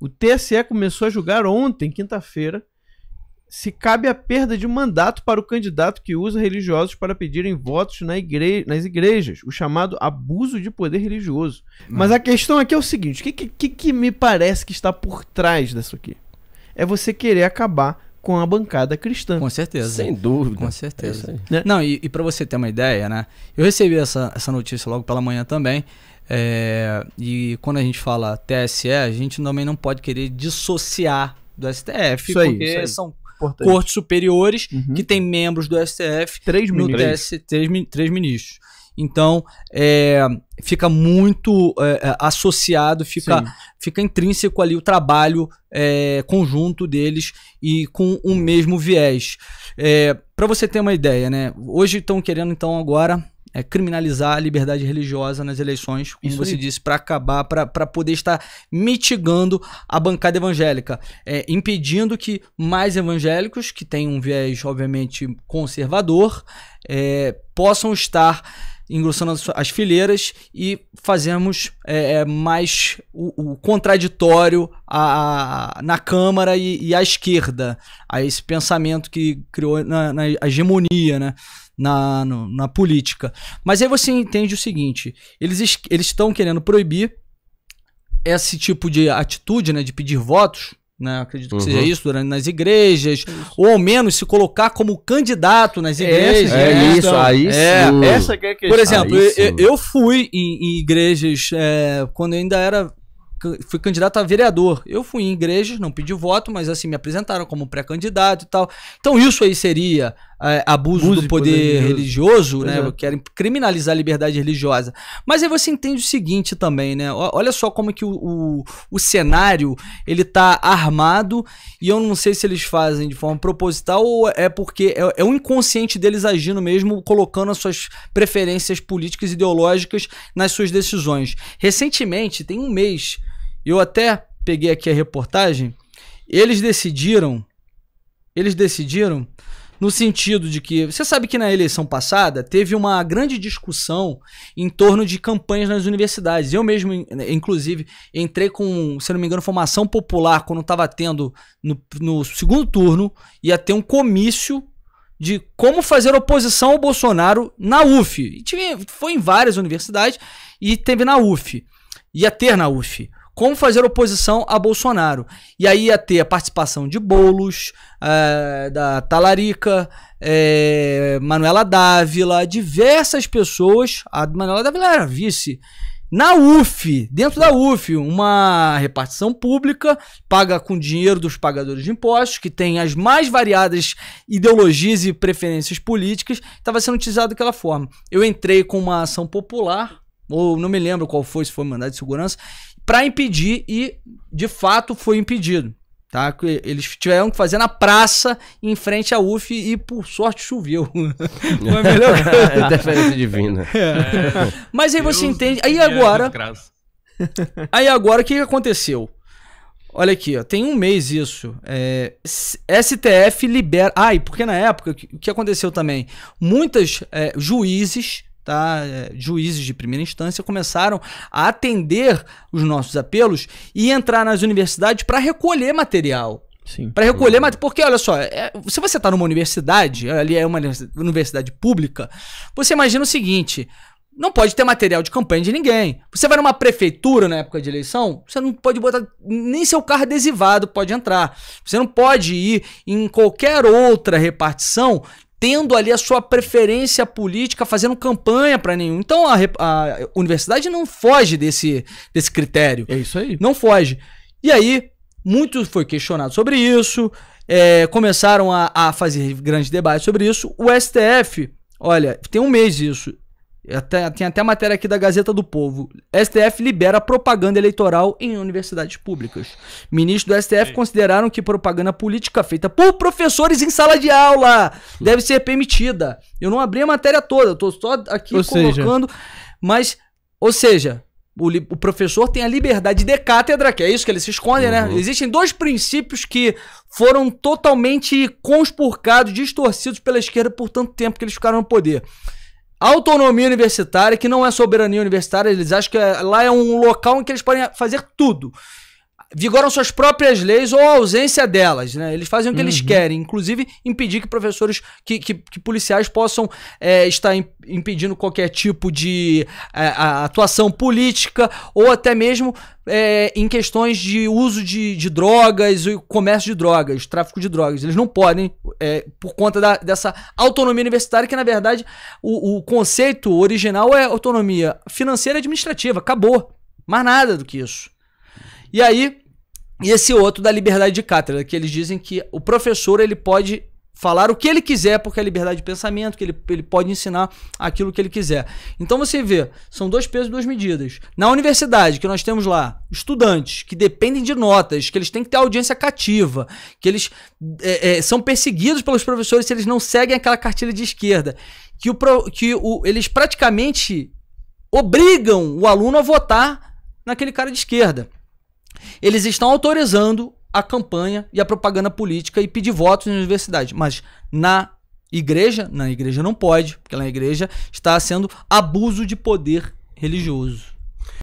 O TSE começou a julgar ontem, quinta-feira, se cabe a perda de mandato para o candidato que usa religiosos para pedirem votos na igre... nas igrejas, o chamado abuso de poder religioso. Não. Hum. Mas a questão aqui é o seguinte: o que, que, que me parece que está por trás disso aqui? É você querer acabar com a bancada cristã. Com certeza. Sem dúvida. Com certeza. É né? Não, e, e para você ter uma ideia, né? Eu recebi essa, essa notícia logo pela manhã também. É, e quando a gente fala TSE, a gente também não pode querer dissociar do STF, isso porque aí, aí. são Importante. cortes superiores uhum. que têm membros do STF, três no ministros. três, três ministros. Então, é, fica muito é, é associado, fica, fica intrínseco ali o trabalho é, conjunto deles e com o mesmo viés. É, Para você ter uma ideia, né? Hoje estão querendo, então, agora é, criminalizar a liberdade religiosa nas eleições, como Isso você aí. disse, para acabar, para poder estar mitigando a bancada evangélica, é, impedindo que mais evangélicos, que têm um viés, obviamente, conservador, é, possam estar engrossando as, as fileiras e fazemos é, é, mais o, o contraditório a, a, na Câmara e, e, à esquerda, a esse pensamento que criou na, na hegemonia, né? Na, no, na política. Mas aí você entende o seguinte: eles estão querendo proibir esse tipo de atitude, né, de pedir votos, né? Acredito que uhum. seja isso, durante nas igrejas, isso. ou ao menos se colocar como candidato nas é, igrejas. É, é né? isso, então, aí é, sim. Essa que é a questão. Por exemplo, eu, eu, fui em, em igrejas é, quando eu ainda era fui candidato a vereador. Eu fui em igrejas, não pedi voto, mas assim me apresentaram como pré-candidato e tal. Então isso aí seria é, abuso, abuso do poder, poder religioso, religioso né? É. Querem criminalizar a liberdade religiosa. Mas aí você entende o seguinte também, né? Olha só como é que o, o, o, cenário ele tá armado e eu não sei se eles fazem de forma proposital ou é porque é, é o inconsciente deles agindo mesmo, colocando as suas preferências políticas e ideológicas nas suas decisões. Recentemente, tem um mês, eu até peguei aqui a reportagem, eles decidiram, eles decidiram no sentido de que você sabe que na eleição passada teve uma grande discussão em torno de campanhas nas universidades. Eu mesmo, né, inclusive, entrei com, se não me engano, formação popular quando estava tendo no, no segundo turno, ia ter um comício de como fazer oposição ao Bolsonaro na UF. E tive, foi em várias universidades e teve na UF. Ia ter na UF como fazer oposição a Bolsonaro. E aí ia ter a participação de Bolos, é, eh, da Talarica, é, Manuela Dávila, diversas pessoas. A Manuela Dávila era vice. Na UF, dentro da UF, uma repartição pública, paga com dinheiro dos pagadores de impostos, que tem as mais variadas ideologias e preferências políticas, estava sendo utilizado daquela forma. Eu entrei com uma ação popular, ou não me lembro qual foi, se foi mandado de segurança, para impedir e de fato foi impedido. Tá? Eles tiveram que fazer na praça em frente à UF e por sorte choveu. Foi melhor é, Interferência divina. É. Mas aí Deus você entende. Aí agora. Aí agora o que aconteceu? Olha aqui, ó, tem um mês isso. É, STF libera. Ai, porque na época o que aconteceu também? Muitas é, juízes tá? É, juízes de primeira instância começaram a atender os nossos apelos e entrar nas universidades para recolher material. Para recolher, mas porque olha só, é, se você está numa universidade, ali é uma universidade pública, você imagina o seguinte: não pode ter material de campanha de ninguém. Você vai numa prefeitura na época de eleição, você não pode botar nem seu carro adesivado pode entrar. Você não pode ir em qualquer outra repartição tendo ali a sua preferência política, fazendo campanha para nenhum. Então a, a, universidade não foge desse, desse critério. É isso aí. Não foge. E aí, muito foi questionado sobre isso, é, começaram a, a fazer grandes debates sobre isso. O STF, olha, tem um mês isso, até, tem até matéria aqui da Gazeta do Povo. STF libera propaganda eleitoral em universidades públicas. Ministros do STF Sim. consideraram que propaganda política feita por professores em sala de aula Sim. deve ser permitida. Eu não abri a matéria toda, eu tô só aqui ou colocando. Seja... Mas, ou seja, o, o, professor tem a liberdade de cátedra, que é isso que ele se esconde, né? uhum. né? Existem dois princípios que foram totalmente conspurcados, distorcidos pela esquerda por tanto tempo que eles ficaram no poder autonomia universitária, que não é soberania universitária, eles acham que é, lá é um local em que eles podem fazer tudo vigoram suas próprias leis ou a ausência delas, né? Eles fazem o que uhum. eles querem, inclusive impedir que professores, que, que, que policiais possam é, estar impedindo qualquer tipo de é, atuação política ou até mesmo é, em questões de uso de, de drogas e comércio de drogas, tráfico de drogas. Eles não podem, é, por conta da, dessa autonomia universitária, que na verdade o, o conceito original é autonomia financeira e administrativa, acabou. Mais nada do que isso. E aí, e esse outro da liberdade de cátedra, que eles dizem que o professor ele pode falar o que ele quiser, porque é liberdade de pensamento, que ele, ele pode ensinar aquilo que ele quiser. Então você vê, são dois pesos e duas medidas. Na universidade, que nós temos lá estudantes que dependem de notas, que eles têm que ter audiência cativa, que eles é, é, são perseguidos pelos professores se eles não seguem aquela cartilha de esquerda, que, o, que o, eles praticamente obrigam o aluno a votar naquele cara de esquerda. Eles estão autorizando a campanha e a propaganda política e pedir votos na universidade, mas na igreja, na igreja não pode, porque na igreja está sendo abuso de poder religioso.